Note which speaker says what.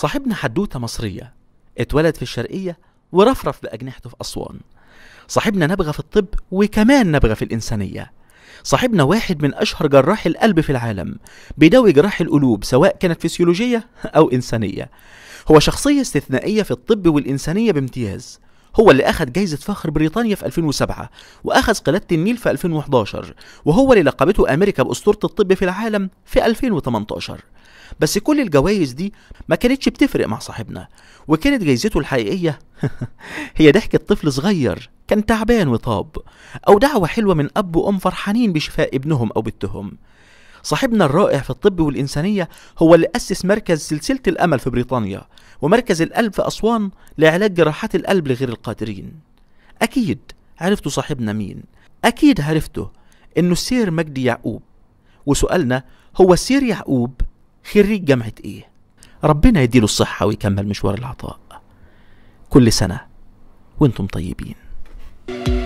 Speaker 1: صاحبنا حدوته مصرية اتولد في الشرقية ورفرف بأجنحته في أسوان صاحبنا نبغى في الطب وكمان نبغى في الإنسانية صاحبنا واحد من أشهر جراح القلب في العالم بيدوي جراح القلوب سواء كانت فسيولوجية أو إنسانية هو شخصية استثنائية في الطب والإنسانية بامتياز هو اللي أخذ جايزة فخر بريطانيا في 2007 وأخذ قلادة النيل في 2011 وهو اللي لقبته أمريكا بأسطورة الطب في العالم في 2018 بس كل الجوائز دي ما كانتش بتفرق مع صاحبنا وكانت جايزته الحقيقية هي ضحكة طفل صغير كان تعبان وطاب أو دعوة حلوة من أب وأم فرحانين بشفاء ابنهم أو بنتهم صاحبنا الرائع في الطب والإنسانية هو اللي أسس مركز سلسلة الأمل في بريطانيا ومركز القلب في أسوان لعلاج جراحات القلب لغير القادرين أكيد عرفتوا صاحبنا مين أكيد عرفته إنه السير مجدي يعقوب وسؤالنا هو السير يعقوب خريج جامعة إيه ربنا يديله الصحة ويكمل مشوار العطاء كل سنة وانتم طيبين thank you